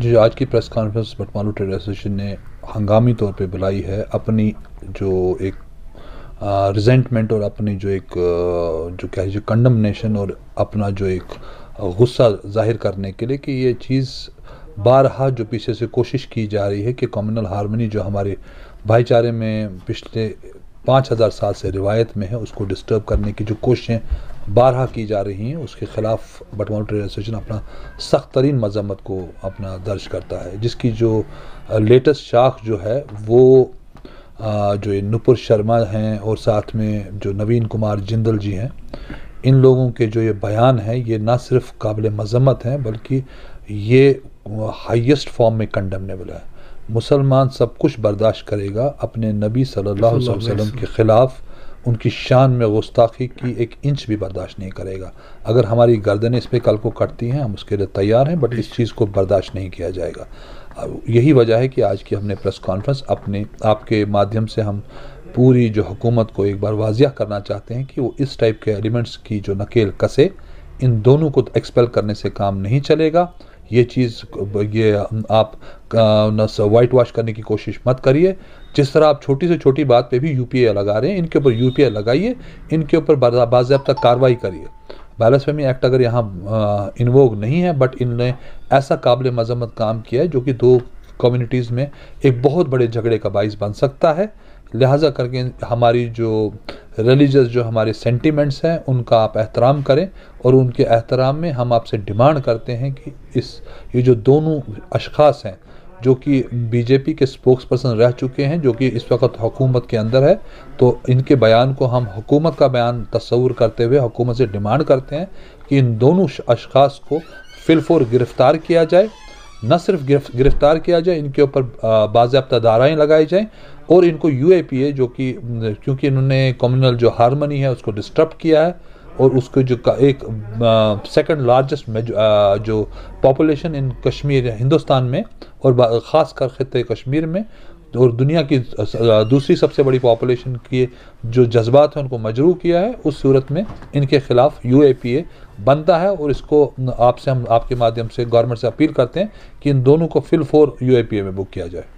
जो आज की press conference Batmaloo trade association ने हंगामी तौर पे बुलाई है अपनी जो एक रिजेंटमेंट और अपनी जो एक जो क्या जो कंडमनेशन और अपना जो एक गुस्सा जाहिर करने के लिए कि ये चीज़ बारहा जो पीछे से कोशिश की जा रही है कि कम्युनल हारमोनी जो हमारे भाईचारे में पिछले पाँच हज़ार साल से रिवायत में है उसको डिस्टर्ब करने की जो कोशिशें बारहा की जा रही हैं उसके ख़िलाफ़ बटवाल ट्रेड एसोसिएशन अपना सख्त तरीन मजम्मत को अपना दर्ज करता है जिसकी जो लेटेस्ट शाख जो है वो जो ये नुपुर शर्मा हैं और साथ में जो नवीन कुमार जिंदल जी हैं इन लोगों के जो ये बयान हैं ये ना सिर्फ काबिल मजम्मत हैं बल्कि ये हाइस्ट फॉर्म में कंडमनेबल है मुसलमान सब कुछ बर्दाश्त करेगा अपने नबी सल्लल्लाहु अलैहि वसल्लम के ख़िलाफ़ उनकी शान में गुस्ताखी की एक इंच भी बर्दाश्त नहीं करेगा अगर हमारी गर्दनें इस पर कल को कटती हैं हम उसके लिए तैयार हैं बट इस चीज़ को बर्दाश्त नहीं किया जाएगा यही वजह है कि आज की हमने प्रेस कॉन्फ्रेंस अपने आपके माध्यम से हम पूरी जो हुकूमत को एक बार वाजिया करना चाहते हैं कि वो इस टाइप के एलिमेंट्स की जो नकेल कसे इन दोनों को एक्सपेल करने से काम नहीं चलेगा ये चीज़ ये आप वाइट वॉश करने की कोशिश मत करिए जिस तरह आप छोटी से छोटी बात पे भी आई लगा रहे हैं इनके ऊपर आई लगाइए इनके ऊपर बाज़ाब्ता कार्रवाई करिए बैलेंस फेमी एक्ट अगर यहाँ इन्वोग नहीं है बट इनने ऐसा काबिल मजम्मत काम किया है जो कि दो कम्युनिटीज़ में एक बहुत बड़े झगड़े का बाइस बन सकता है लिहाजा करके हमारी जो रिलीजस जो हमारे सेंटिमेंट्स हैं उनका आप एहतराम करें और उनके एहतराम में हम आपसे डिमांड करते हैं कि इस ये जो दोनों अशखास हैं जो कि बीजेपी के स्पोक्स पर्सन रह चुके हैं जो कि इस वक्त हुकूमत के अंदर है तो इनके बयान को हम हुकूमत का बयान तस्वूर करते हुए हुकूमत से डिमांड करते हैं कि इन दोनों अशखास को फिलफोर गिरफ़्तार किया जाए न सिर्फ गिरफ्तार किया जाए इनके ऊपर बाज़ाबता दाराएँ लगाई जाएँ और इनको यू जो कि क्योंकि इन्होंने कम्युनल जो हारमनी है उसको डिस्टर्ब किया है और उसको जो एक सेकंड लार्जेस्ट जो पॉपुलेशन इन कश्मीर हिंदुस्तान में और ख़ास कर ख़त्े कश्मीर में और दुनिया की दूसरी सबसे बड़ी पॉपुलेशन की जो जज्बात हैं उनको मजरू किया है उस सूरत में इनके ख़िलाफ़ यू बनता है और इसको आपसे हम आपके माध्यम से गवर्नमेंट से अपील करते हैं कि इन दोनों को फिल फोर यू में बुक किया जाए